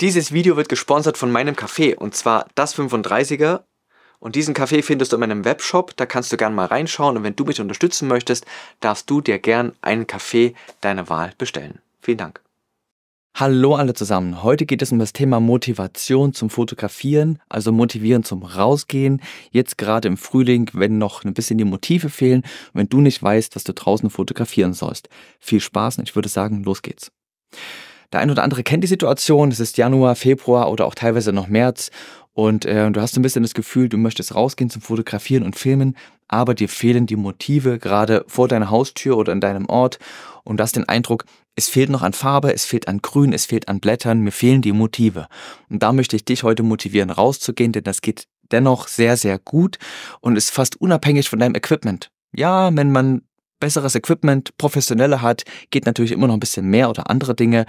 Dieses Video wird gesponsert von meinem Café und zwar das 35er. Und diesen Kaffee findest du in meinem Webshop, da kannst du gerne mal reinschauen und wenn du mich unterstützen möchtest, darfst du dir gern einen Kaffee deiner Wahl bestellen. Vielen Dank. Hallo alle zusammen. Heute geht es um das Thema Motivation zum Fotografieren, also motivieren zum Rausgehen. Jetzt gerade im Frühling, wenn noch ein bisschen die Motive fehlen und wenn du nicht weißt, was du draußen fotografieren sollst. Viel Spaß und ich würde sagen, los geht's. Der ein oder andere kennt die Situation, es ist Januar, Februar oder auch teilweise noch März und äh, du hast ein bisschen das Gefühl, du möchtest rausgehen zum Fotografieren und Filmen, aber dir fehlen die Motive gerade vor deiner Haustür oder in deinem Ort und du hast den Eindruck, es fehlt noch an Farbe, es fehlt an Grün, es fehlt an Blättern, mir fehlen die Motive. Und da möchte ich dich heute motivieren, rauszugehen, denn das geht dennoch sehr, sehr gut und ist fast unabhängig von deinem Equipment. Ja, wenn man besseres Equipment, professionelle hat, geht natürlich immer noch ein bisschen mehr oder andere Dinge.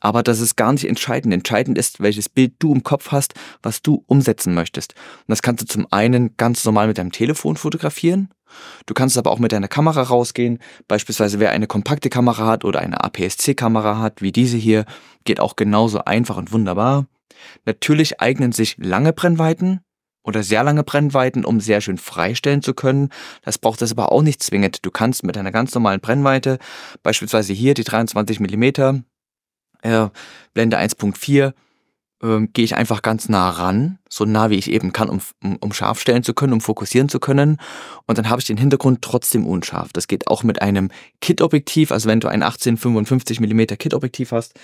Aber das ist gar nicht entscheidend. Entscheidend ist, welches Bild du im Kopf hast, was du umsetzen möchtest. Und das kannst du zum einen ganz normal mit deinem Telefon fotografieren. Du kannst aber auch mit deiner Kamera rausgehen. Beispielsweise wer eine kompakte Kamera hat oder eine APS-C-Kamera hat, wie diese hier, geht auch genauso einfach und wunderbar. Natürlich eignen sich lange Brennweiten, oder sehr lange Brennweiten, um sehr schön freistellen zu können. Das braucht es aber auch nicht zwingend. Du kannst mit einer ganz normalen Brennweite, beispielsweise hier die 23 mm, äh, Blende 1.4, ähm, gehe ich einfach ganz nah ran, so nah wie ich eben kann, um, um, um scharf stellen zu können, um fokussieren zu können. Und dann habe ich den Hintergrund trotzdem unscharf. Das geht auch mit einem Kit-Objektiv, also wenn du ein 18-55 mm Kit-Objektiv hast,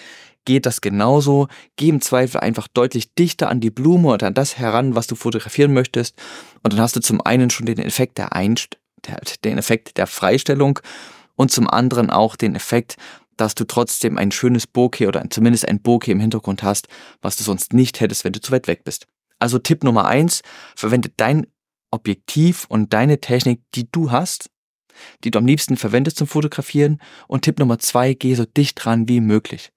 geht das genauso. Geh im Zweifel einfach deutlich dichter an die Blume und an das heran, was du fotografieren möchtest. Und dann hast du zum einen schon den Effekt der, Einst der, den Effekt der Freistellung und zum anderen auch den Effekt, dass du trotzdem ein schönes Bokeh oder zumindest ein Bokeh im Hintergrund hast, was du sonst nicht hättest, wenn du zu weit weg bist. Also Tipp Nummer eins: verwende dein Objektiv und deine Technik, die du hast, die du am liebsten verwendest zum Fotografieren. Und Tipp Nummer zwei, geh so dicht dran wie möglich.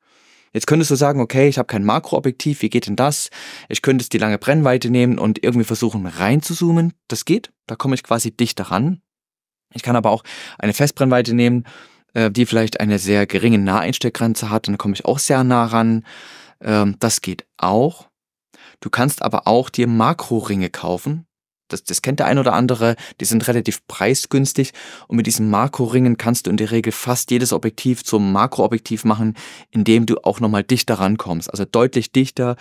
Jetzt könntest du sagen, okay, ich habe kein Makroobjektiv, wie geht denn das? Ich könnte jetzt die lange Brennweite nehmen und irgendwie versuchen reinzuzoomen. Das geht, da komme ich quasi dicht daran. Ich kann aber auch eine Festbrennweite nehmen äh, die vielleicht eine sehr geringe Naheinstellgrenze hat, dann komme ich auch sehr nah ran. Ähm, das geht auch. Du kannst aber auch dir Makroringe kaufen. Das, das kennt der ein oder andere, die sind relativ preisgünstig und mit diesen Makroringen kannst du in der Regel fast jedes Objektiv zum Makroobjektiv machen, indem du auch nochmal dichter rankommst, also deutlich dichter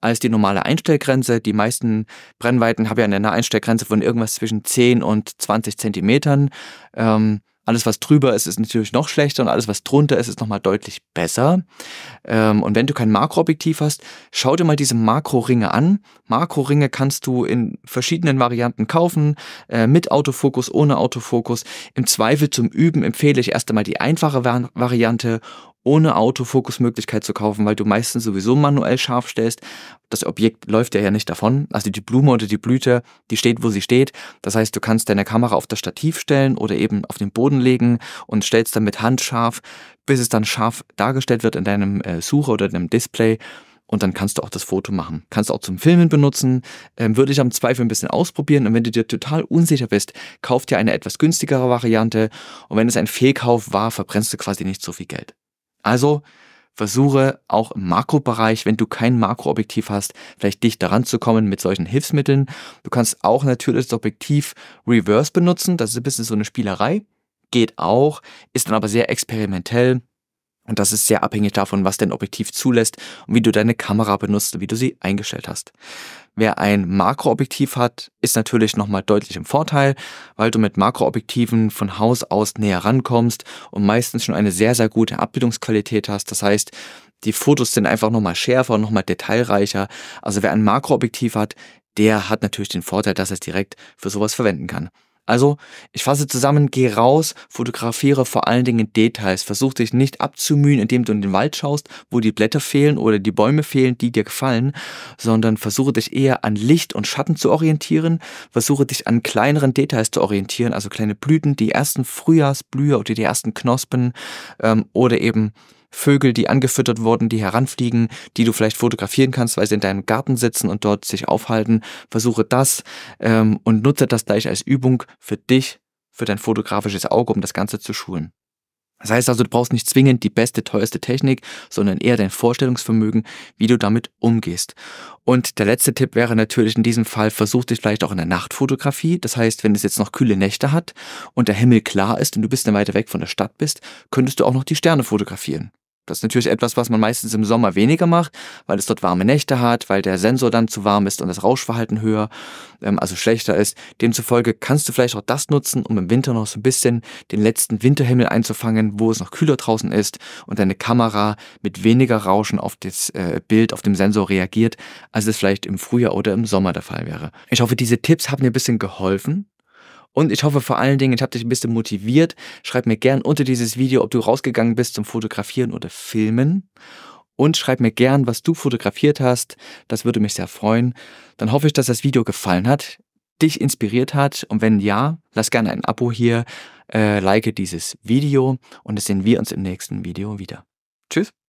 als die normale Einstellgrenze. Die meisten Brennweiten haben ja eine Naheinstellgrenze von irgendwas zwischen 10 und 20 Zentimetern. Ähm, alles, was drüber ist, ist natürlich noch schlechter und alles, was drunter ist, ist nochmal deutlich besser. Ähm, und wenn du kein Makroobjektiv hast, schau dir mal diese Makroringe an. Makroringe kannst du in verschiedenen Varianten kaufen, äh, mit Autofokus, ohne Autofokus. Im Zweifel zum Üben empfehle ich erst einmal die einfache Variante ohne Autofokusmöglichkeit zu kaufen, weil du meistens sowieso manuell scharf stellst. Das Objekt läuft ja ja nicht davon. Also die Blume oder die Blüte, die steht, wo sie steht. Das heißt, du kannst deine Kamera auf das Stativ stellen oder eben auf den Boden legen und stellst dann mit Hand scharf, bis es dann scharf dargestellt wird in deinem äh, Sucher oder in deinem Display. Und dann kannst du auch das Foto machen. Kannst du auch zum Filmen benutzen. Ähm, würde ich am Zweifel ein bisschen ausprobieren. Und wenn du dir total unsicher bist, kauf dir eine etwas günstigere Variante. Und wenn es ein Fehlkauf war, verbrennst du quasi nicht so viel Geld. Also versuche auch im Makrobereich, wenn du kein Makroobjektiv hast, vielleicht dich daran zu kommen mit solchen Hilfsmitteln. Du kannst auch natürlich das Objektiv Reverse benutzen. Das ist ein bisschen so eine Spielerei. Geht auch, ist dann aber sehr experimentell. Und das ist sehr abhängig davon, was dein Objektiv zulässt und wie du deine Kamera benutzt und wie du sie eingestellt hast. Wer ein Makroobjektiv hat, ist natürlich nochmal deutlich im Vorteil, weil du mit Makroobjektiven von Haus aus näher rankommst und meistens schon eine sehr, sehr gute Abbildungsqualität hast. Das heißt, die Fotos sind einfach nochmal schärfer, nochmal detailreicher. Also wer ein Makroobjektiv hat, der hat natürlich den Vorteil, dass er es direkt für sowas verwenden kann. Also, ich fasse zusammen, geh raus, fotografiere vor allen Dingen Details. Versuch dich nicht abzumühen, indem du in den Wald schaust, wo die Blätter fehlen oder die Bäume fehlen, die dir gefallen, sondern versuche dich eher an Licht und Schatten zu orientieren, versuche dich an kleineren Details zu orientieren, also kleine Blüten, die ersten Frühjahrsblühe oder die ersten Knospen ähm, oder eben Vögel, die angefüttert wurden, die heranfliegen, die du vielleicht fotografieren kannst, weil sie in deinem Garten sitzen und dort sich aufhalten. Versuche das ähm, und nutze das gleich als Übung für dich, für dein fotografisches Auge, um das Ganze zu schulen. Das heißt also, du brauchst nicht zwingend die beste, teuerste Technik, sondern eher dein Vorstellungsvermögen, wie du damit umgehst. Und der letzte Tipp wäre natürlich in diesem Fall, versuch dich vielleicht auch in der Nachtfotografie. Das heißt, wenn es jetzt noch kühle Nächte hat und der Himmel klar ist und du bist dann weiter weg von der Stadt bist, könntest du auch noch die Sterne fotografieren. Das ist natürlich etwas, was man meistens im Sommer weniger macht, weil es dort warme Nächte hat, weil der Sensor dann zu warm ist und das Rauschverhalten höher, ähm, also schlechter ist. Demzufolge kannst du vielleicht auch das nutzen, um im Winter noch so ein bisschen den letzten Winterhimmel einzufangen, wo es noch kühler draußen ist und deine Kamera mit weniger Rauschen auf das äh, Bild, auf dem Sensor reagiert, als es vielleicht im Frühjahr oder im Sommer der Fall wäre. Ich hoffe, diese Tipps haben dir ein bisschen geholfen. Und ich hoffe vor allen Dingen, ich habe dich ein bisschen motiviert. Schreib mir gern unter dieses Video, ob du rausgegangen bist zum Fotografieren oder Filmen. Und schreib mir gern, was du fotografiert hast. Das würde mich sehr freuen. Dann hoffe ich, dass das Video gefallen hat, dich inspiriert hat. Und wenn ja, lass gerne ein Abo hier, äh, like dieses Video und dann sehen wir uns im nächsten Video wieder. Tschüss.